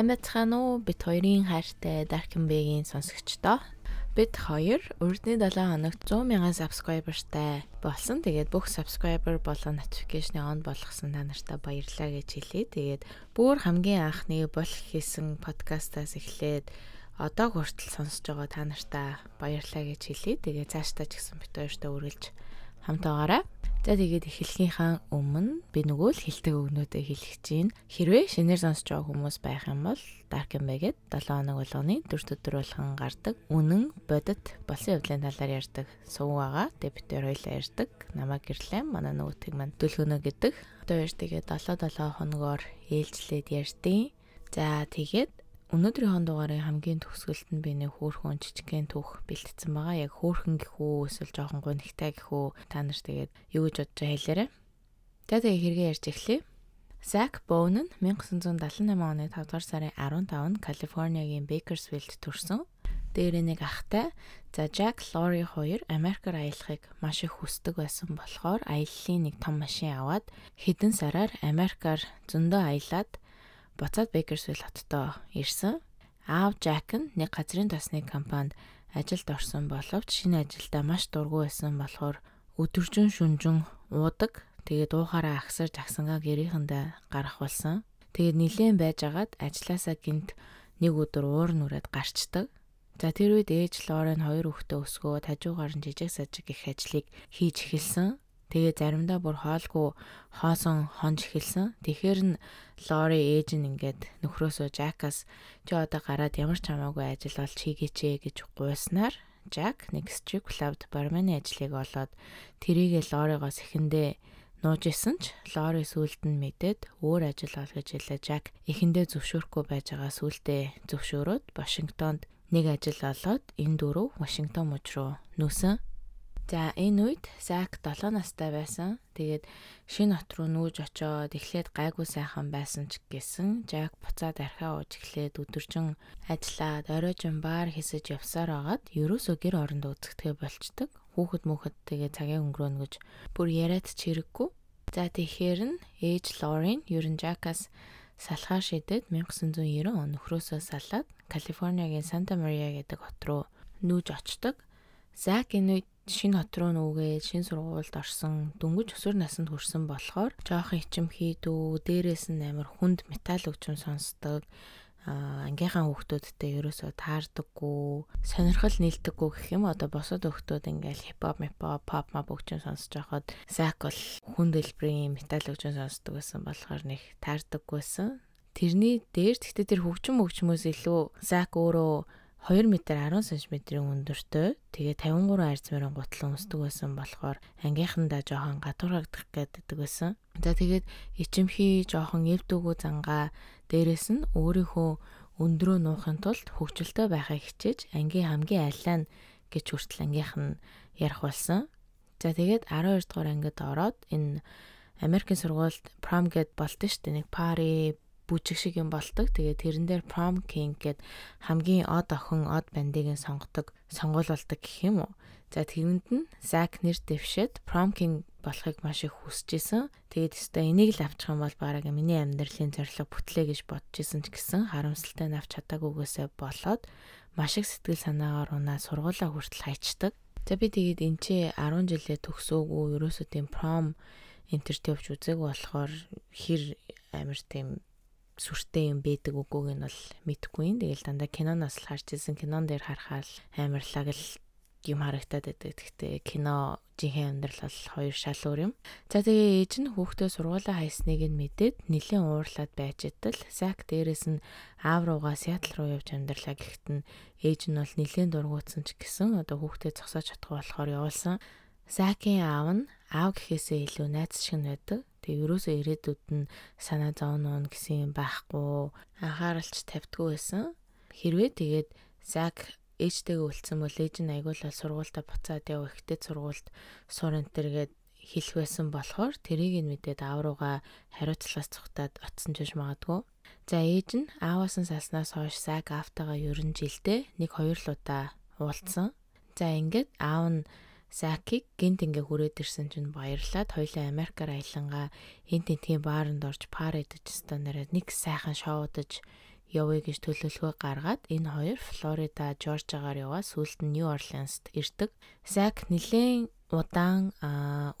Сайн байцгаана уу? Бид хоёрын хайртай Darken Bay-ийн сонсогчдоо. Бид хоёр өрдний 7 хоногт 100 мянган subscriberтай болсон. Тэгээд бүх subscriber болон notification-ы on болгосон та нартай баярлалаа гэж хэлье. Тэгээд бүр хамгийн анхны болох хийсэн подкастаас эхлээд одоо хүртэл сонсож байгаа та нартай баярлалаа гэж хэлье. Тэгээд цааш та ч гэсэн бид хоёртоо үргэлж хамт байгаарай. За тэгээд эхлэхийнхаа өмнө би нөгөө л хилдэг өгнөдөө хэлэх чинь хэрвээ шинээр сонсч байгаа хүмүүс байх юм бол Dark Mega-д 7 хоног болгоны 4 өдөр болгон гардаг үнэн бодит болсон явдлын талаар ярьдаг сувг байгаа. Тэгээд бид төр хоёлаа ярьдаг. Намаа гэрлээ. Манай нөгөөтэйг мань Дүлхөнө гэдэг. Одоо ярьж тэгээд 7 7 хоногоор ээлжлээд ярьдیں۔ За тэгээд Өнөөдрийнхөө дугаарыг хамгийн төгсгөлд нь би нэг хөөхөн жижигхэн түүх бэлтгэсэн байгаа. Яг хөөхөн гэх үү эсвэл жоохон гонхтай гэх үү та нар тэгээд юу гэж бодож хэлээрэй. За тэгээд хэрэгээ ярьж эхлэе. Зак Боун нь 1978 оны 5 дугаар сарын 15-нд Калифорниагийн Bakersfield төрсэн. Дээрээ нэг ахтай. За Жак Лори хоёр Америкаар аялахыг маш их хүсдэг байсан болохоор аяллаа нэг том машин аваад хэдэн сараар Америкаар зөндөө аялаад буцаад Bakersfield хоттой ирсэн. Аав Жак нь нэг газрын тосны компанид ажилд орсон боловч шинэ ажилдаа маш дургүй байсан болохоор өдөржин шүнжин уудаг. Тэгээд уухаараа агсарж агсангаа гэрийнхэндээ гарах болсон. Тэгээд нилээн байжгаад ажилласаа гинт нэг өдөр уур нүрээд гарчдаг. За тэр үед ээж Лорен хоёр хүүхдээ өсгөө тажуугаар нь жижиг сажиг их ажлыг хийж эхэлсэн. Тэгээ заримдаа бүр хоолгүй хоосон хонж эхэлсэн. Тэгэхэр нь Лори ээж нь ингээд нөхрөөсөө Жакас чи одоо гараад ямар ч хамаагүй ажил бол хийгээч гэж гуйснаар Жак нэг strip club-д бармены ажлыг олоод тэрийгэ Лоригоос эхэндээ нууж исэн ч Лори сүулт нь мэдээд өөр ажил ол гэж хэлээ. Жак эхэндээ зөвшөөрөхгүй байж байгаа сүултээ зөвшөөрөөд Вашингтонд нэг ажил олоод энэ дөрөв Вашингтон мужид руу нүүсэн. За энэ үед Зак 7 настай байсан. Тэгээд шинэ хот руу нүүж очоод эхлээд гайгүй сайхан байсан ч гэсэн Жак буцаад архиа ууж эхлээд өдөржин ажиллаад оройжин баар хэсэж явсаар агаад ерөөсөө гэр оронд үзэгдэхэ болчдөг. Хүүхэд мөхөд тэгээ цагийн өнгөрөөнө гэж бүр яриад ч хэрэггүй. За тэгэхээр нь ээж Лорин ерөн Жакас салхаа шидэд 1990 он нөхрөөсөө салаад Калифорниагийн Санта Мария гэдэг хот руу нүүж очдог. Зак энэ үед шинэ хот руу нүгээд шинэ сургуульд орсон дөнгөж өсвөр наснд хүрсэн болохоор жоохон ичим хийдүү дээрээс нь амар хүнд металл өгчм сонсдог ангийнхаа хүүхдүүдтэй ерөөсөө таардаггүй, сонирхол нийлдэггүй гэх юм одоо босод хүүхдүүд ингээл хипхоп, мипхоп, pop мап өгчөн сонсож байхад Zack бол хүн дэлбэрийн метал өгчөн сонсдог байсан болохоор нэг таардаггүйсэн. Тэрний дээр тэгтээ тэр хөгжим хөгжмөөс илүү Zack өөрөө 2 м 10 см-ийн өндөртэй тэгээ 53 арзмарын гутлан өсдөг байсан болохоор ангийнхандаа жоохон гатуурагдах гэдэг байсан. За тэгээд ичимхий жоохон эвдүүгүү зангаа дээрэс нь өөрийнхөө өндрөө нуухын тулд хөвгчлөлтөй байхыг хичээж ангийн хамгийн айлаа нь гэж хүртэл ангийнх нь ярих болсон. За тэгээд 12 дугаар ангид ороод энэ Америкийн сургуульд prom гэд болт нь шүү дээ. Нэг пари бүжиг шиг юм бол ตก. Тэгээ тэрэн дээр prom king гэд хамгийн од охин од бандыг нь сонгодог, сонгуулдаг гэх юм уу. За тэрэнд нь Зак нэр дэвшээд prom king болохыг маш их хүсэж исэн. Тэгээд өстой энийг л авчих юм бол бараг миний амьдралын зорилго бүтлээ гэж бодож исэн ч гэсэн харамсалтай нь авч чадаагүйгээсээ болоод маш их сэтгэл санаагаар унаа сургуулаа хүртэл хайчдаг. За би тэгээд энд чи 10 жилээ төгсөөгөө ерөөсөө тийм prom энтер төвч үзээг болохоор хэр амир тийм сүртэй юм байдаг үгүйг нь бол мэдэхгүй юм. Тэгэл дандаа киноноос л харж ирсэн. Кинон дээр харахаар амарлаг л юм харагтаад байдаг. Гэхдээ кино жинхэнэ амьдрал бол хоёр шал өөр юм. За тэгээ ээж нь хүүхдээ сургуулаа хайсныг нь мэдээд нэлээд уурлаад байж идэл Зак дээрэс нь аав руугаа Сиэтл руу явж амьдралаа гэхдээ нь ээж нь бол нэлээд дургуутсан ч гэсэн одоо хүүхдээ зогсоож чадахгүй болохоор явуулсан. Закийн аав нь аав гэхээсээ илүү найз шиг нь байдаг. Тэгээ ерөөсөө ирээдүйд нь санаа зовно гэсэн юм байхгүй. Анхааралч тавьдгүй байсан. Хэрвээ тэгээд Зак ээжтэйгээ үлдсэн бол ээж нь айгуул бол сургуультай буцаад яв ихтэй сургуульд суурин тэргээд хэлэх байсан болохоор тэрийг нь мэдээд аавруугаа хариуцлаас цухтаад оцсон ч биш магадгүй. За ээж нь ааваас нь салснаас хойш Зак автагаа ерөн жилдээ 1 2 луудаа уулзсан. За ингээд аав нь Сакиг гинт ингээ хүрээд ирсэн чинь баярлаад хоёлаа Америкаар аялангаа хин тентгийн бааранд орж пар идэж станараа нэг сайхан шоудаж явъя гэж төлөвлөгөө гаргаад энэ хоёр Флорида, Жоржиагаар яваа сүүлд нь Нью Орлеанст ирдэг. Зак нэлээд удаан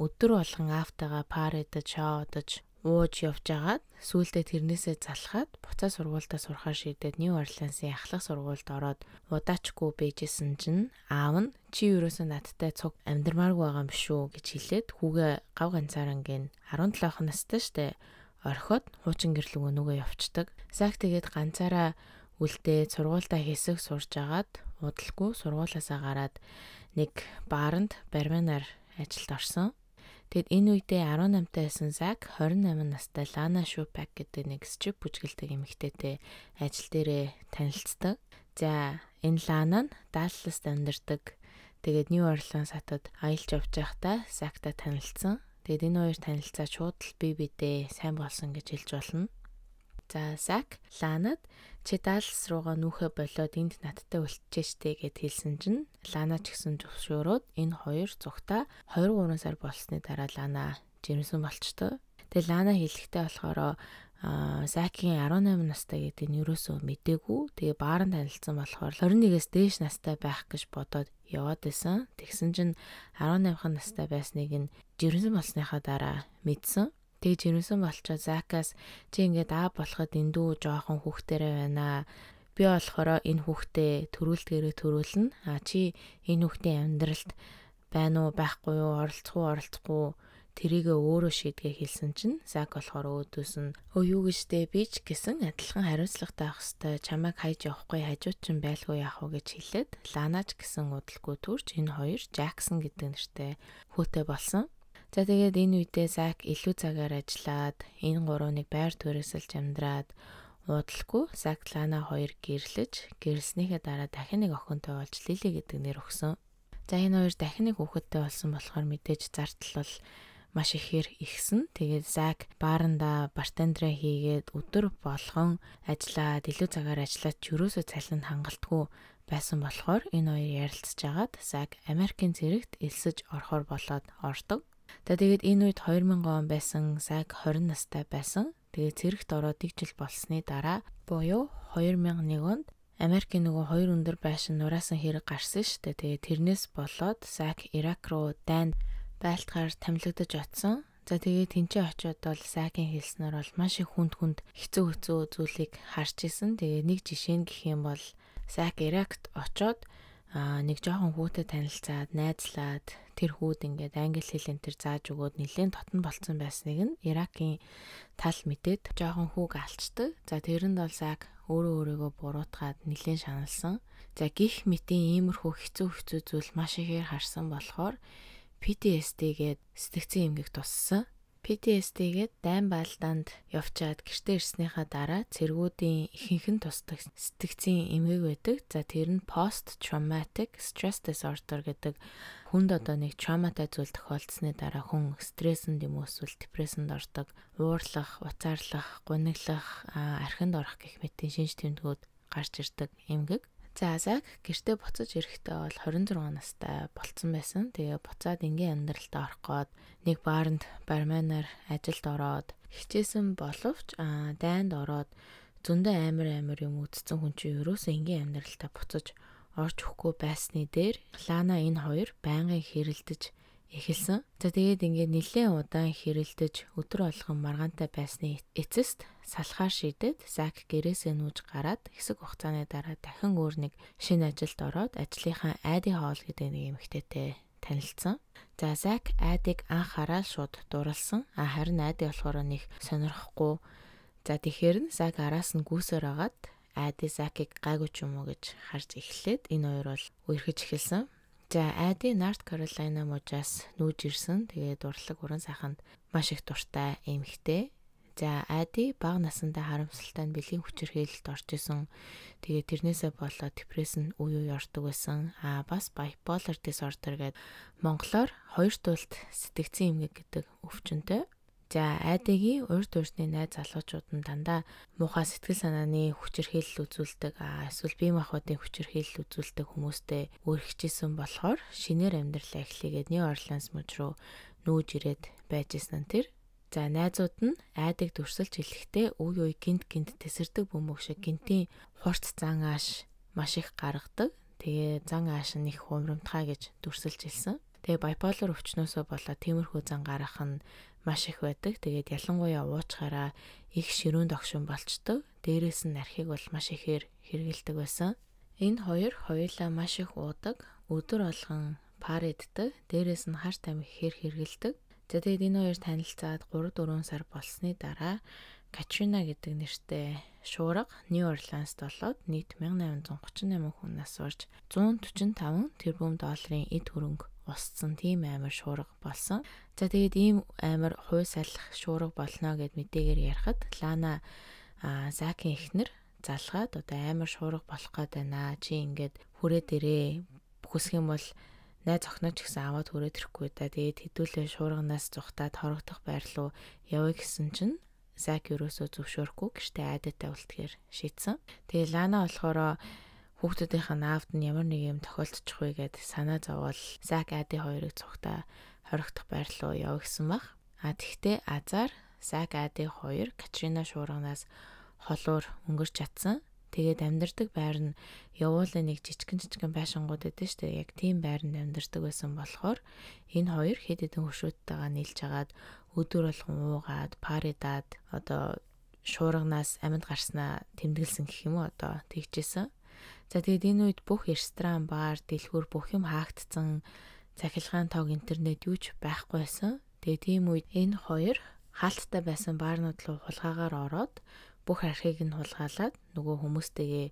өдөр болгон автагаа пар идэж шоудаж ууж явж агаад сүүлдээ тэрнээсээ залхаад буцаа сургуультаа сурахаар шийдээд New Orleans-ийн ахлах сургуульд ороод удаачгүй бэжсэн чинь аав нь чи юурээс надтай цуг амьдрмааргүй байгаа юм шүү гэж хэлээд хүүгээ гав ганцаараа гин 17 настай штэ орхиод хуучин гэрл өгөнөөгөө явцдаг. Саг тэгээд ганцаараа үлдээ сургуультаа хэсэг сурж агаад удалгүй сургуулаасаа гараад нэг бааранд барминаар ажилд орсон. Тэгэд энэ үедээ 18 тайсан Зак 28 настай Лана Шупак гэдэг нэг счип бүжгэлдэг эмэгтэйтэй ажил дээрээ танилцдаг. За энэ Лана нь Далласт амьдардаг. Тэгээд Нью Орлеанс хатад аялж явж байхдаа Зактай танилцсан. Тэгэд энэ хоёр танилцаа шууд л бие бидээ сайн болсон гэж хэлж болно. За Зак Ланад чи Далс руугаа нүүхэ болоод энд надтай өлтчээ штэ гэд хэлсэн чинь Лана ч гэсэн зөвшөөрөөд энэ хоёр зүгтаа 23 сар болсны дараа Лана жирэмсэн болчтой. Тэгээ Лана хэлэхдээ болохоор Закигийн 18 настай гэдэг нь юусоо мдээгүй. Тэгээ бааранд танилцсан болохоор 21-ээс дээш настай байх гэж бодоод яваад байсан. Тэгсэн чинь 18-хан настай байсныг нь жирэмсэн болсныхаа дараа мэдсэн. Тэгж ирсэн болчоо Закас чи ингээд аа болоход эндүү жоохон хүүхдэрэ байна. Би болохоор энэ хүүхдээ төрүүлдгээрээ төрүүлнэ. А чи энэ хүүхдийн амьдралд байна уу, байхгүй юу, оролцох уу, оролцохгүй юу тэрийгээ өөрөө шийдгээ хэлсэн чинь Зак болохоор өөдөөс нь "Өө юу гэж дээ би ч" гэсэн адилхан хариуцлагатай авах хэвээр чамайг хайж явахгүй хажууд чинь байлгүй яах вэ гэж хэлээд Ланач гэсэн удалгүй төрж энэ хоёр Жаксон гэдэг нэртэй хүүтэй болсон. За тэгээд энэ үедээ Зак илүү цагаар ажиллаад энэ гурвыг байр төрөсөлж амьдраад уудалгүй Зак Лана хоёр гэрлэж гэрлснийхээ дараа дахин нэг охинтой болж Лили гэдэг нэр өгсөн. За энэ хоёр дахин нэг хүүхэдтэй болсон болохоор мэдээж зартал бол маш ихээр ихсэн. Тэгээд Зак бааранда бартендераа хийгээд өдөр болгон ажиллаад илүү цагаар ажиллаад ч юусоо цалин хангалтгүй байсан болохоор энэ хоёр ярилцж агаад Зак Америкийн зэрэгт элсэж орохоор болоод ордог. За тэгээд энэ үед 2000 он байсан, Саг 20 настай байсан. Тэгээд цэрэгт ороод 1 жил болсны дараа буюу 2001 онд Америкийн нөгөө хоёр өндөр байшин нураасан хэрэг гарсан шүү дээ. Тэгээд тэрнээс болоод Сак Ирак руу дайнд байлтгаар тамилгдаж очсон. За тэгээд тэнцээ очиод бол Сакийн хэлснээр бол маш их хүнд хүнд хэцүү хэцүү зүйлийг харж исэн. Тэгээд нэг жишээ нь гэх юм бол Сак Иракт очиод аа нэг жоохон хүүтэй танилцаад, найзлаад, тэр хүүд ингээд англи хэлэн тэр зааж өгөөд нэлээд тотон болцсон байсныг нь Иракийн тал мэдээд жоохон хүүг алчдаг. За тэрэнд бол Зак өөрөө өөрийгөө буруутгаад нэлээд шаналсан. За гих мэтийн иймэрхүү хэцүү хэцүү зүйл маш ихээр харсан болохоор PTSD гээд сэтгцэн эмгэг туссан. PTSD-гээд дайн баалдаанд явчаад гэртээ ирснийхаа дараа цэргүүдийн ихэнх нь тусдаг сэтгцийн эмгэг байдаг. За тэр нь post traumatic stress disorder гэдэг хүнд одоо нэг травматай зүйл тохиолдсны дараа хүн стрессэнд юм уу эсвэл депрессэнд ордог, уурлах, уцаарлах, гуниглах, архинд орох гэх мэт шинж тэмдгүүд гарч ирдэг эмгэг. За Зак гэртээ буцаж ирэхдээ бол 26 настай болцсон байсан. Тэгээ буцаад ингийн амьдралтаа орох гээд нэг баарнд барменаар ажилд ороод хичээсэн боловч дайнд ороод зөндөө амар амар юм үдцсэн хүн чинь ерөөсөө ингийн амьдралтаа буцаж орж өгөхгүй байсны дээр Лана энэ хоёр байнгын хэрэлдэж эхэлсэн. За тэгээд ингээд нэлээд удаан хэрэлдэж өдр болгон маргаантай байсны эцэст салхаар шидэд Зак гэрээсээ нүүж гараад хэсэг хугацааны дараа дахин өөр нэг шинэ ажилд ороод ажлынхаа Айди Хоол гэдэг нэг эмэгтэйтэй танилцсан. За Зак Айдиг анхаарал шууд дуралсан. А харин Айди болохоор нэг сонирхгүй. За тэгэхээр нь Зак араас нь гүйсээр агаад Айди Закийг гайгүй ч юм уу гэж харж эхлээд энэ хоёр бол үерхэж эхэлсэн. За Ади Нарт Каролайна мужаас нүүж ирсэн. Тэгээд урлаг уран сайханд маш их дуртай эмэгтэй. За Ади баг насандаа харамсалтай нь бэлгийн хүчирхээлэлд орж исэн. Тэгээд тэрнээсээ болоод депресс нь үе үе ордог байсан. Аа бас bipolar disorder гэдэг Монголоор хоёр тулд сэтгцэн эмгэг гэдэг өвчнөд За айдагийн урд урсны найз залуучууд нь дандаа муухай сэтгэл санааны хүчирхийлэл үзүүлдэг эсвэл бие махбодын хүчирхийлэл үзүүлдэг хүмүүстэй өөрчлөжсэн болохоор шинээр амьдралаа эхлэгээд New Orleans мужид руу нүүж ирээд байж исэн нь тэр. За найзууд нь айдаг дүрсэлж хэлэхдээ үе үе гинт гинт тесэрдэг бөмбөг шиг гинтийн хурц зан ааш маш их гаргадаг. Тэгээ зан ааш нь их хумрамтгай гэж дүрсэлж хэлсэн. Тэгээ байполар өвчнөөсөө болоод тиймэрхүү зан гарах нь маш их байдаг. Тэгээд ялангуяа уучаараа их ширүүн догшин болчдөг. Дээрээс нь архийг бол маш ихээр хэрэгэлдэг байсан. Энэ хоёр хоёулаа маш их уудаг, өдөр болгон пар иддэг, дээрээс нь хар тамхи ихээр хэрэгэлдэг. За тэгээд энэ хоёр танилцаад 3 4 сар болсны дараа Катрина гэдэг нэртэй шуурга Нью Орлеанст болоод нийт 1838 хүн нас урж 145 тэрбум долларын эд хөрөнгө устсан тийм амар шуурга болсон. За тэгээд ийм амар хуй салах шуурга болно гэд мэдээгээр ярахад Лана Закийн эхнэр залгаад одоо амар шуурга болох гээд байна. Чи ингээд хүрээд ирээ. Бүхсэх юм бол найз охноо ч гэсэн аваад хүрээд ирэхгүй да. Тэгээд хэдүүлээ шуурганаас зүхтаад хорогдох байр руу явъя гэсэн чинь Зак юусоо зөвшөөрөхгүй гэртээ айдатай үлтгэр шийдсэн. Тэгээ Лана болохоор хүүхдүүдийнх нь аавд нь ямар нэг юм тохиолдчихгүй гэд санаа зовол Зак айдын хоёрыг цухтаа хорих дахь байр руу явагдсан баг. А тэгтээ Азар Саг Ади 2 Катрина шуурганаас холуур өнгөрч чадсан. Тэгээд амьдардаг байр нь явуулын нэг жижигэн жижигэн байшингууд эдэн штэ яг тийм байранд амьдардаг байсан болохоор энэ хоёр хэд хэдэн хөшөөдтэйгээ нийлж агаад өдөр болгон уугаад паридад одоо шуурганаас амьд гарснаа тэмдэглэсэн гэх юм уу одоо тэгжсэн. За тэгээд энэ үед бүх ресторан, бар, дэлгүүр бүх юм хаагдцсан Цахилгаан тог интернет юу ч байхгүйсэн. Тэгээ тийм үед энэ хоёр хаалттай байсан баарнууд руу хулгаагаар ороод бүх архийг нь хулгаалаад нөгөө хүмүүстэйгээ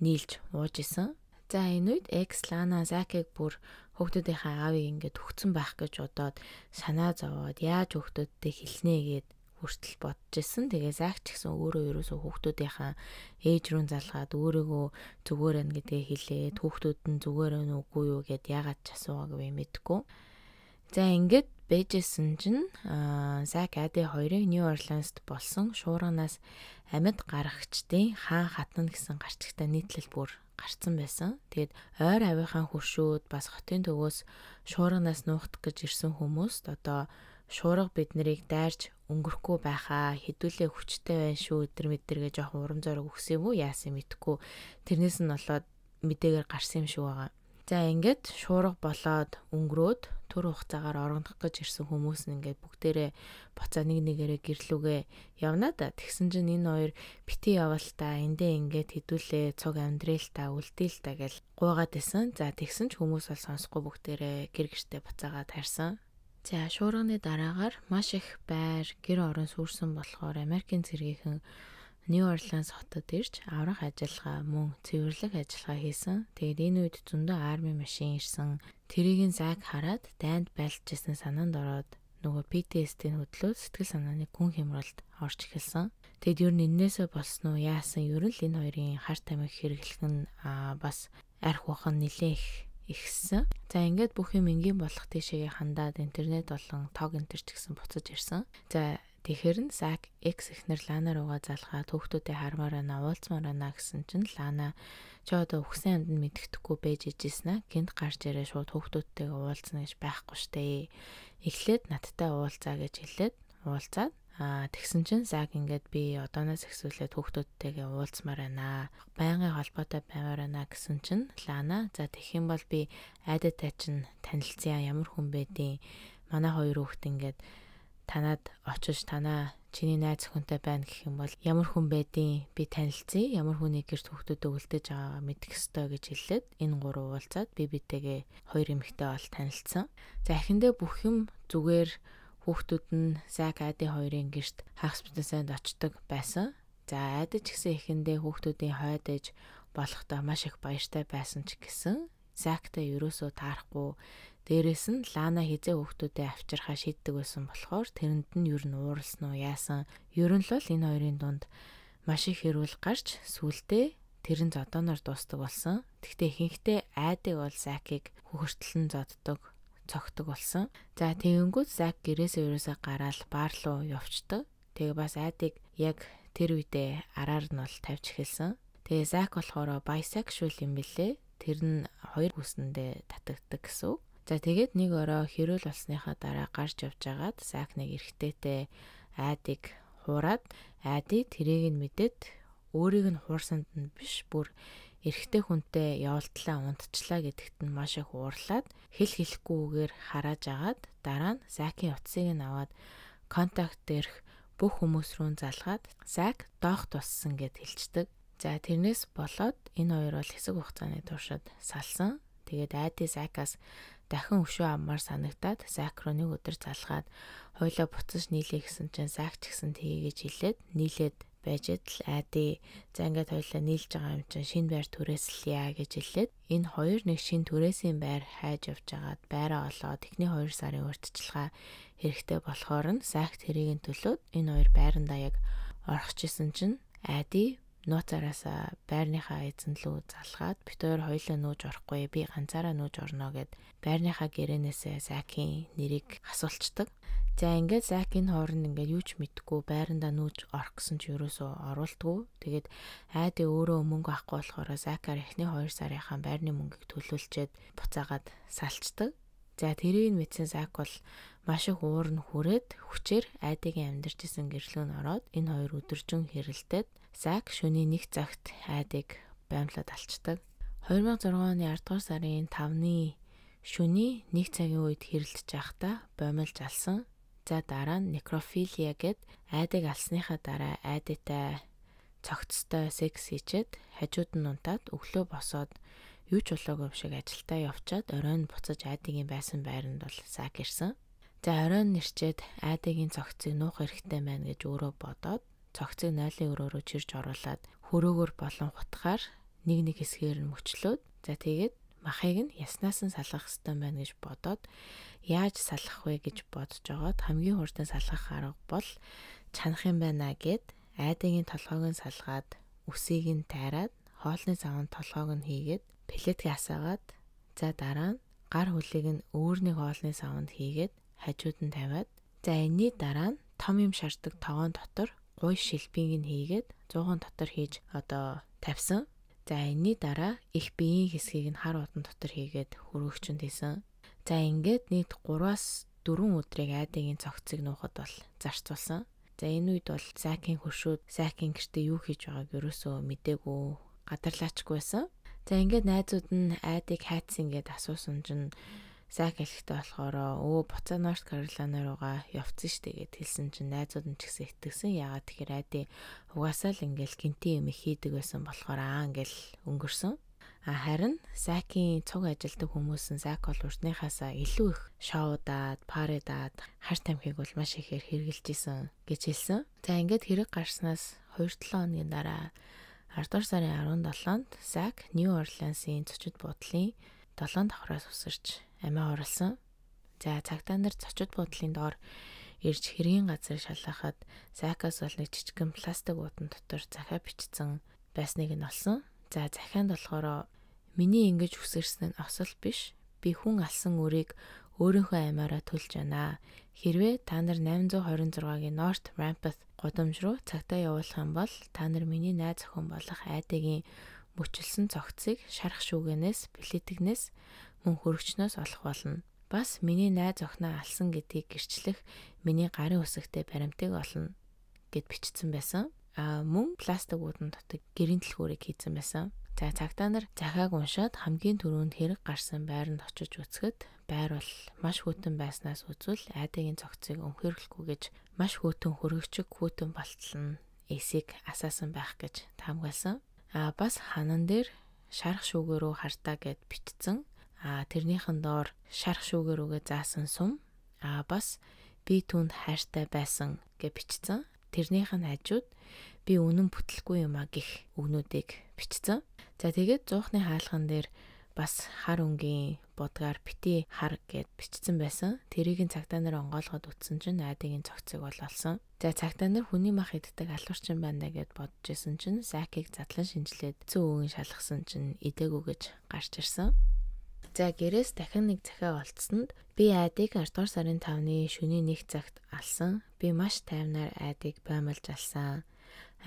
нийлж ууж исэн. За энэ үед Экс Лана Закийг бүр хүүхдүүдийнхээ аавыг ингээд өгцөн байх гэж удаад санаа зовоод яаж хүүхдүүдтэй хэлнэ гээд хүртэл бодож исэн. Тэгээ заагч гэсэн өөрөө ерөөсөө хүүхдүүдийнхаа ээж рүү залгаад өөрийгөө зүгээр байна гэдгээ хэлээд хүүхдүүд нь зүгээр байна уугүй юу гэд ягаад ч асуугаагүй мэдгүй. За ингээд бэжсэн чинь Зак Ади хоёрыг Нью Орлеанст болсон шууранаас амьд гарагчдын хаан хатна гэсэн гарчигтай нийтлэл бүр гарцсан байсан. Тэгэд ойр авийнхаа хуршүүд бас хотын төвөөс шууранаас нуухдаг гэж ирсэн хүмүүст одоо шуурга биднийг дайрж өнгөрөхгүй байхаа хэдүүлээ хүчтэй байна шүү өдр мэдэргээ жоох урам зориг өгсөн юм уу яасан мэдхгүй тэрнээс нь болоод мэдээгээр гарсан юм шиг байгаа. За ингээд шуурга болоод өнгөрөөд төр хугацаагаар оронгох гэж ирсэн хүмүүс нь ингээд бүгдээрээ буцаа нэг нэгээрээ гэрлүүгээ явна да. Тэгсэн чинь энэ хоёр бити явалтаа эндээ ингээд хэдүүлээ цуг амдриалтаа үлдээл та гэж гуугаад исэн. За тэгсэн ч хүмүүс бол сонсохгүй бүгдээрээ гэр гертэ буцаагаа тарьсан. За шуурганы дараагаар маш их байр гэр орон сүрсэн болохоор Америкийн цэргийнхэн New Orleans хотод ирж аврах ажиллагаа мөн цэвэрлэх ажиллагаа хийсэн. Тэгээд энэ үед зөндөө арми машин ирсэн. Тэрийг нь зайг хараад дайнд байлжсэн санаанд ороод нөгөө PTSD-ийн хөдлөө сэтгэл санааны гүн хямралд орж эхэлсэн. Тэгэд ер нь энээсээ болсон уу яасан ер нь энэ хоёрын харт амиг хэрэглэх нь бас арх ухаан нэлээх ихсэн. За ингээд бүх юм энгийн болох тийшээ хандаад интернет болон тог интерч гэсэн буцаж ирсэн. За тэгэхэр нь Зак X ихнэр Лана руугаа залгаа төвхтүүдээ хармаар байна, уулзмаар байна гэсэн чинь Лана чи одоо өгсөн амд нь мэддэхгүй байж ижсэн аа. Гэнт гарч ирээ шууд төвхтүүдтэйгээ уулзна гэж байхгүй штэ. Эхлээд надтай уулзаа гэж хэлээд уулзаад Аа тэгсэн чинь заг ингээд би одооноос ихсүүлээд хүүхдүүдтэйгээ уулзмаар байна. Байнгын холбоотой баймаар байна гэсэн чинь Лана за тэгэх юм бол би айдатай чинь танилцъя ямар хүн байдیں۔ Манай хоёр хүүхд ингээд танад очиж танаа чиний найз өхөнтэй байна гэх юм бол ямар хүн байдیں۔ Би танилцъя. Ямар хүнийг гэрт хүүхдүүдэд үлдээж байгаа мэдэх ёстой гэж хэллээд энэ гурав уулзаад би битэгээ хоёр эмэгтэй бол танилцсан. За эхэндээ бүх юм зүгээр Хүүхдүүд нь Зак Ади хоёрын гэрт хагас бүтэнсэнд очдог байсан. За Ади ч гэсэн эхэндээ хүүхдүүдийн хойд ээж болохдоо маш их баяртай байсан ч гэсэн Зактай ерөөсөө таарахгүй дээрээс нь Лана хизээ хүүхдүүдэд авчирхаа шийддэг байсан болохоор тэрэнд нь юу н ууралсан уу яасан. Ер нь л энэ хоёрын дунд маш их хэрүүл гарч сүултээ тэрэн зодоноор дуустдаг болсон. Тэгтээ ихэнхдээ айдаг бол Закийг хөхөртлөн зоддог цогтөг болсон. За тэгэнгүүт Зак гэрээсээ ерөөсөө гараад баар руу явцдаг. Тэгээ бас Айдыг яг тэр үедээ араар нь бол тавьж эхэлсэн. Тэгээ Зак болохоор bisexual юм бэлээ. Тэр нь хоёр хүсэндээ татагддаг гэсэн. За тэгээд нэг орой хэрүүл болсныхаа дараа гарч явж байгаад Зак нэг эргэтэйтэй Айдыг хуураад Айдыг тэрийг нь мэдээд өөрийг нь хуурсанд нь биш бүр эрэгтэй хүнтэй явуултлаа унтчлаа гэдэгт нь маш их уурлаад хэл хэлэхгүйгээр харааж агаад дараа нь Закийн утсыг нь аваад контакт дээрх бүх хүмүүс рүү залгаад Зак доох туссан гэд хэлцдэг. За тэрнээс болоод энэ хоёр бол хэсэг хугацааны туршид салсан. Тэгээд Айди Закаас дахин өшөө аммаар санагтаад Зак руу нэг өдөр залгаад хойлоо буцаж нийлээ гэсэн чинь Зак ч гэсэн тгий гэж хэлээд нийлээд байжэд л айди за ингээд хоёлаа нийлж байгаа юм чинь шинэ байр түрээслэе гэж хэлээд энэ хоёр нэг шинэ түрээсийн байр хайж явж байгаад байраа олоо тэхний 2 сарын урьдчилгаа хэрэгтэй болохоор нь сайхт хэрийн төлөөд энэ хоёр байрандаа яг орхижсэн чинь айди нууцараасаа байрныхаа эзэн лөө залгаад бит хоёр хоёлаа нүүж орохгүй би ганцаараа нүүж орно гэд байрныхаа гэрээнээсээ сакийн нэрийг асуулцдаг За ингээд Зак энэ хооронд ингээд юу ч мэдгүй байрандаа нүүж орох гэсэн ч юусоо оруулдгүй. Тэгээд айдэ өөрөө мөнгө авахгүй болохоор Закар эхний 2 сарынхаа байрны мөнгийг төлүүлчихэд буцаагаад салчдаг. За тэрийг мэдсэн Зак бол маш их уурн хүрээд хүчээр айдэгийн амьдарч исэн гэрлөө н ороод энэ хоёр өдөржин хэрэлдэд Зак шөнийн нэг цагт айдыг баймлаад алчдаг. 2006 оны 10 дугаар сарын 5-ны шөнийн нэг цагийн үед хэрэлдэж байхдаа бомилж алсан. За дараа нь некрофилия гэд айдаг алсныхаа дараа айдатай цогцтой секс хийчээд хажууд нь унтаад өглөө босоод юу ч болоогүй шиг ажилдаа явчаад оройн буцаж айдгийн байсан байранд бол саг ирсэн. За оройн нэрчээд айдгийн цогцыг нуух хэрэгтэй байна гэж өөрөө бодоод цогцыг нойлын өрөөрөө чирж оруулаад хөрөөгөр болон хутгаар нэг нэг хэсгээр нь мөчлөөд за тэгээд махыг нь яснаас нь салгах хэрэгтэй байна гэж бодоод яаж салгах вэ гэж бодож байгаад хамгийн хурдан салгах арга бол чанах юм байна гэд айдагийн толгойг нь салгаад үсийг нь тайраад хоолны заван толгойг нь хийгээд плетгээ асаагаад за дараа нь гар хүлээг нь өөр нэг хоолны саванд хийгээд хажууд нь тавиад за энэний дараа нь том юм шаарддаг тогоон дотор гуй шилбийг нь хийгээд 100 дотор хийж одоо тавьсан За энэний дараа их биеийн хэсгийг нь хар удан дотор хийгээд хөрөөгчөнд хийсэн. За ингээд нийт 3-аас 4 өдрийг айдагийн цогцыг нуухад бол зарцуулсан. За энэ үед бол Закийн хөршүүд Закийн гэртээ юу хийж байгааг ерөөсөө мэдээгүй гадарлаачгүй байсан. За ингээд найзууд нь айдыг хайцсан гэдээ асуусан чинь Сак хэлэхдээ болохоор өө буцаа Норт Каролина руугаа явцсан штэ гэд хэлсэн чинь найзууд нь ч гэсэн итгэсэн. Яагаад тэгэхээр айди угаасаа л ингээл гинти юм хийдэг байсан болохоор аа ингээл өнгөрсөн. А харин Сакийн цуг ажилтг хүмүүс нь Сак бол уртныхаасаа илүү их шоудаад, паредаад, хар тамхиг бол маш ихээр хэрглэж исэн гэж хэлсэн. За ингээд хэрэг гарснаас 2-7 хоногийн дараа 10-р сарын 17-нд Сак Нью Орлеансын цочид буудлын 7 давхраас усарч амиа оруулсан. За цагтаа нар зочид буудлын доор ирж хэргийн газар шалгахад Закас бол нэг жижигэн пластик уудан дотор захаа бичсэн байсныг нь олсон. За захианд болохоор миний ингэж үсэрсэн нь осол биш. Би хүн алсан үрийг өөрийнхөө аймаараа төлж байна. Хэрвээ та нар 826-гийн North Rampart гудамж руу цагтаа явуулах юм бол та нар миний найз охин болох Айдагийн мөчлсөн цогцыг шарах шүүгэнээс, билетигнээс мөн хөрөгчнөөс олох болно. Бас миний найз охиноо алсан гэдгийг гэрчлэх миний гарын үсэгтэй баримтыг олно гэд бичсэн байсан. А мөн пластик уудын дотог гэрийн түлхүүрийг хийсэн байсан. За цагтаа нар захааг уншаад хамгийн түрүүнд хэрэг гарсан байранд очиж үзэхэд байр бол маш хөтөн байснаас үзвэл айдагийн цогцыг өмхөрлөхгүй гэж маш хөтөн хөргөчг хөтөн болтлон эсийг асаасан байх гэж таамагласан. А бас ханан дээр шарах шүүгээрөө хартаа гэд битцэн А тэрнийхэн доор шарх шүүгэр үгээ заасан сүм а бас би түнд хайртай байсан гэж бичсэн. Тэрнийх нь хажууд би үнэн бүтлэхгүй юм а гих өгнүүдийг бичсэн. За тэгээд зуухны хаалхан дээр бас хар өнгийн бодгаар бити хар гэд бичсэн байсан. Тэрийг нь цагтаа нар онгоолгоод утсан чинь найдгийн цогцыг бол олсон. За цагтаа нар хүний мах иддэг алуурчин байна гэд бодож исэн чинь Закиг задлан шинжилээд цөөн шалгасан чинь идээгүү гэж гарч ирсэн. За гэрээс дахин нэг захиа олцсонд би айдыг 10 дугаар сарын 5-ны шөнийн 1 цагт алсан. Би маш тайвнаар айдыг баймалж алсан.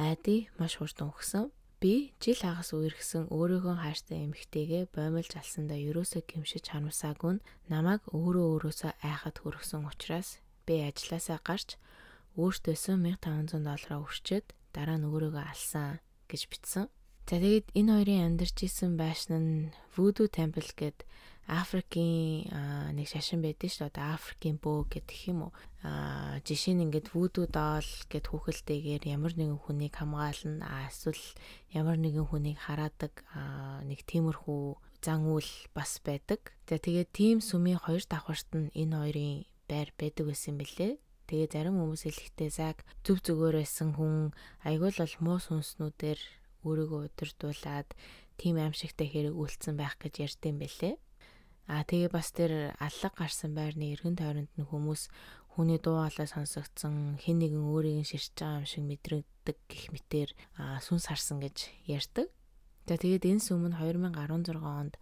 Айди маш хурдан өгсөн. Би жил хагас үерхсэн өөрийгөө хайртай эмэгтэйгээ боомлж алсандаа ерөөсөө гимшиж харамсаагүй нь намайг өөрөө өөрөөсөө айхад хүргэсэн учраас би ажилласаа гарч өөртөөсөө 1500 доллараа өрчөөд дараа нь өөрийгөө алсан гэж бичсэн. За тэгээд энэ хоёрын амьдарч исэн байшин нь Voodoo Temple гэдэг Африкийн нэг шашин байдаг шүү дээ. Африкийн бөө гэдэг юм уу. Аа жишээ нь ингээд voodoo doll гэд хүүхэлдэйгээр ямар нэгэн хүнийг хамгаална. Аа эсвэл ямар нэгэн хүнийг хараадаг нэг тиймэрхүү зан үйл бас байдаг. За тэгээд тийм сүмийн хоёр давхарт нь энэ хоёрын байр байдаг гэсэн бэлээ. Тэгээ зарим хүмүүс хэлэхдээ заг зүв зүгээр байсан хүн айгуул бол муу сүнснүүдээр өөрийгөө удирдуулад тийм аимшигтай хэрэг үлдсэн байх гэж ярьдсан бэлээ. А тэгээ бас тэр аллаг гарсан байрны эргэн тойронд нь хүмүүс хүний дуу хоолой сонсогдсон хэн нэгэн өөрийг нь ширч байгаа юм шиг мэдрэгддэг гэх мэтэр сүнс харсан гэж ярьдаг. За тэгээд энэ сүм нь 2016 онд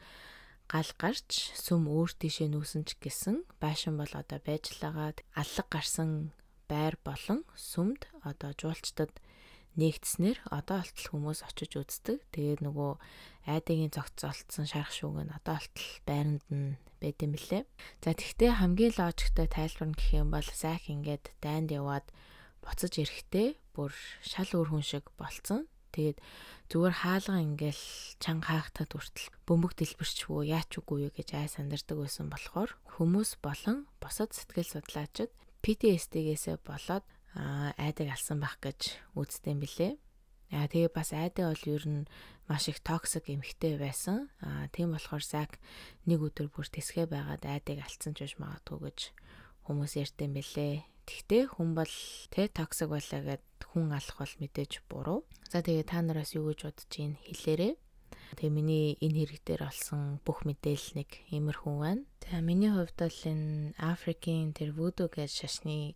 гал гарч сүм өөр тишээ нүүсэн ч гэсэн байшин бол одоо байжлагаад аллаг гарсан байр болон сүмд одоо жуулчдад нэгдснээр одоо алтал хүмүүс очиж үздэг. Тэгээд нөгөө айдагийн зогцолцсон шарах шүүг нь одоо алтал байранд нь байт юм лээ. За тэгвэл хамгийн логиктой тайлбар нь гэх юм бол сайх ингээд дайнд яваад буцаж эрэхтэй бүр шал өөр хүн шиг болцсон. Тэгээд зүгээр хаалга ингээл чанга хаахтад хүртэл бөмбөг дэлбэрч хөө яач үгүй юу гэж ай сандардаг байсан болохоор хүмүүс болон босад сэтгэл судлаачид PTSD-гээс болоод айдаг алсан байх гэж үздэг юм билээ. Аа тэгээ бас айдаа бол ер нь маш их токсик эмхтэй байсан. Аа тийм болохоор Зак нэг өдөр бүр тэсгэ байгаад айдыг алдсан ч гэж магадгүй гэж хүмүүс ярьдэн бэлээ. Тэгтээ хүн бол тэ токсик байлаа гэд хүн алах бол мэдээж буруу. За тэгээ та нараас юу гэж бодож ийн хэлээрээ. Тэгээ миний энэ хэрэг дээр олсон бүх мэдээлэл нэг иймэрхүү байна. За миний хувьд бол энэ Африкийн тэр вүдү гэж шашны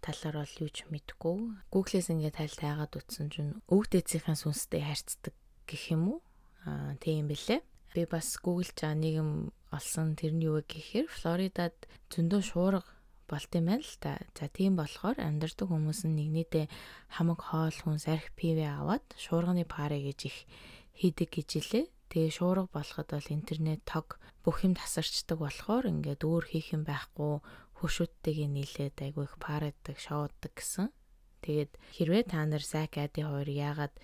талаар бол юу ч мэдэхгүй. Google-с ингээд тайлт хайгаад утсан чинь өвд эцгийнхээ сүнстэй харьцдаг гэх юм уу? Аа тийм бэлээ. Би бас Google-ч аа нийгэм олсон тэр нь юу гэхээр Флоридад зөндөө шуурга болт юм байна л та. За тийм болохоор амьдардаг хүмүүс нь нэгнийдээ хамаг хоол хүнс арх пивэ аваад шуурганы парэ гэж их хийдэг гэж илээ. Тэгээ шуурга болоход бол интернет тог бүх юм тасарчдаг болохоор ингээд өөр хийх юм байхгүй хөшөөдтэйгээ нийлээд айгүй их параддаг, шоуддаг гэсэн. Тэгээд хэрвээ та нар Зак Ади хоёр яагаад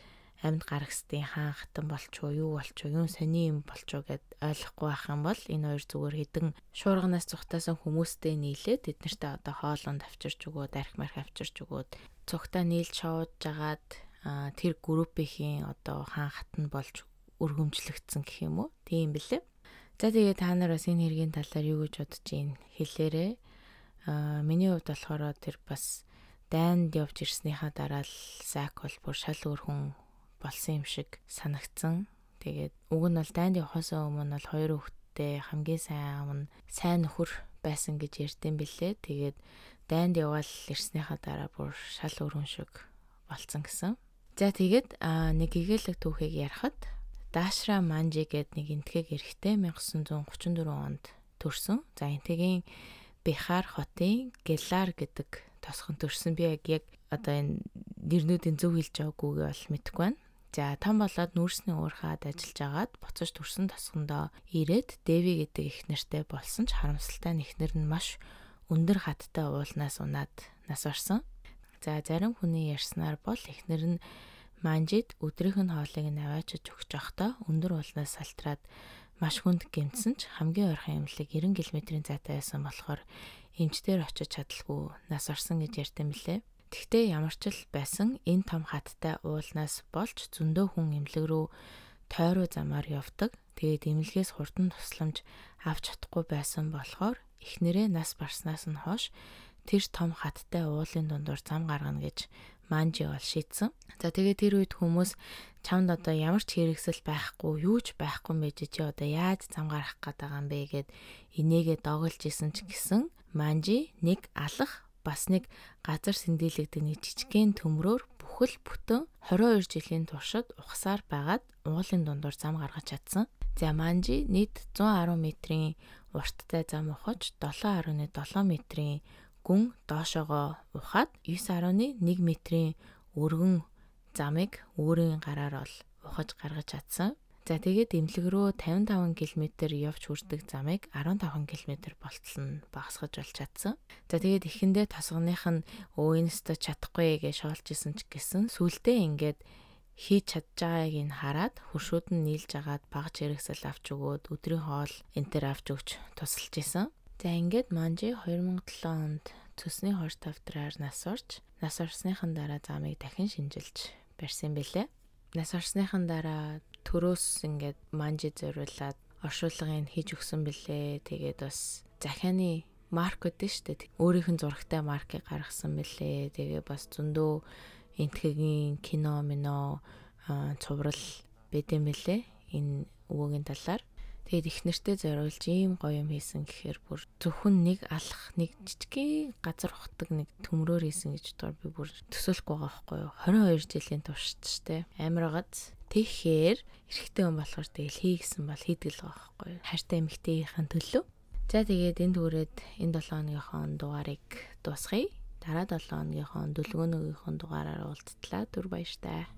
амьд гарагсдын хаан хатан болчоо юу болчоо юм сони юм болчоо гэд ойлгохгүй байх юм бол энэ хоёр зүгээр хідэн шуурганаас цухтаасан хүмүүстэй нийлээд тэднэртээ одоо хоолонд авчирч өгөөд арх марх авчирч өгөөд цухтаа нийлж шоудж жагаад тэр группийн одоо хаан хатан болж өргөмжлөгдсөн гэх юм уу тийм бэлээ за тэгээ та нар бас энэ хэргийн талаар юу гэж бодож байна хэлээрээ Аа миний хувьд болохоор тэр бас дайнд явж ирснийхаа дараа л Зак бол бүр шал өөр хүн болсон юм шиг санагдсан. Тэгээд уг нь бол дайнд явахаас өмнө бол хоёр хүүхэдтэй хамгийн сайн амн сайн нөхөр байсан гэж ярьдсан бэлээ. Тэгээд дайнд яваал ирснийхаа дараа бүр шал өөр хүн шиг болцсон гэсэн. За тэгээд нэг гэгээлэг түүхийг ярихад Дашра Манжи гэдэг нэг энтгэг эрэхтэй 1934 онд төрсэн. За энтгийн Бихар хотын Гелар гэдэг тосхон төрсэн би яг одоо энэ нэрнүүдийн зөв хэлж байгаагүйгээ бол мэдэхгүй байна. За том болоод нүүрсний уурхаад ажиллаж агаад буцаж төрсэн тосгондоо ирээд Дэви гэдэг их нэртэй болсон ч харамсалтай нэхнэр нь маш өндөр хаттай уулнаас унаад нас орсон. За зарим хүний ярьснаар бол эхнэр нь манжид өдрийнх нь хоолыг нь аваачиж өгч явахдаа өндөр уулнаас салтраад маш хүнд гэмтсэн ч хамгийн ойрхон эмнэлэг 90 км-ийн зайтай байсан болохоор эмчдэр очиж чадалгүй нас орсон гэж ярьсан мэлээ. Тэгтээ ямар ч л байсан энэ том хаттай уулнаас болж зөндөө хүн эмнэлэг рүү тойруу замаар явдаг. Тэгээд эмнэлгээс хурдан тусламж авч чадахгүй байсан болохоор эхнэрээ нас барснаас нь хойш тэр том хаттай уулын дундуур зам гаргана гэж Манжи бол шийдсэн. За тэгээ тэр үед хүмүүс чамд одоо ямар ч хэрэгсэл байхгүй, юу ч байхгүй байж чи одоо яаж зам гарах гээд байгаа юм бэ гэд инээгээ доголж исэн ч гэсэн Манжи нэг алах бас нэг газар сэндэлэгдэх нэг жижигхэн төмрөөр бүхэл бүтэн 22 жилийн туршид ухсаар байгаад уулын дундуур зам гаргаж чадсан. За Манжи нийт 110 метрийн урттай зам ухаж 7.7 метрийн гүн доошоогоо ухаад 9.1 метрийн өргөн замыг өөрийн гараар ол ухаж гаргаж чадсан. За тэгээд эмнэлэг рүү 55 км явж хүрдэг замыг 15 км болтол нь багасгаж олж чадсан. За тэгээд эхэндээ тосгоных нь өө энэстэ чадахгүй гэж шоолж исэн ч гэсэн сүултээ ингээд хийж чадж байгааг нь хараад хуршууд нь нийлж агаад багж хэрэгсэл авч өгөөд өдрийн хоол энтер авч өгч тусалж исэн. За ингээд Манжи 2007 онд цөсний хорт давтраар нас орж, нас орсныхан дараа замыг дахин шинжилж барьсан бэлээ. Нас орсныхан дараа төрөөс ингээд Манжи зориулаад оршуулгыг хийж өгсөн бэлээ. Тэгээд бас захианы марк гэдэг шүү дээ. Өөрийнх нь зурагтай маркийг гаргасан бэлээ. Тэгээ бас зөндөө энтхэгийн кино мино цуврал бэдэм бэлээ. Энэ өвөгийн талаар Тэгэд их нэртэй зориулж ийм гоё юм хийсэн гэхээр бүр зөвхөн нэг алах, нэг жижигхэн газар ухдаг нэг төмрөөр хийсэн гэж бодоор би бүр төсөөлөхгүй байгаа байхгүй юу. 22 жилийн туршид ч те амиргац тэгэхээр эрэгтэй хүн болохоор тэгэл хий гэсэн бол хийдэл байгаа байхгүй юу. Хайртай эмэгтэйхэн төлөө. За тэгээд энэ түрээд энэ 7 өдрийнхөө дугаарыг дуусгая. Дараа 7 өдрийнхөө дөлгөөнөөгийнхөө дугаараар уулзтлаа. Түр баяртай.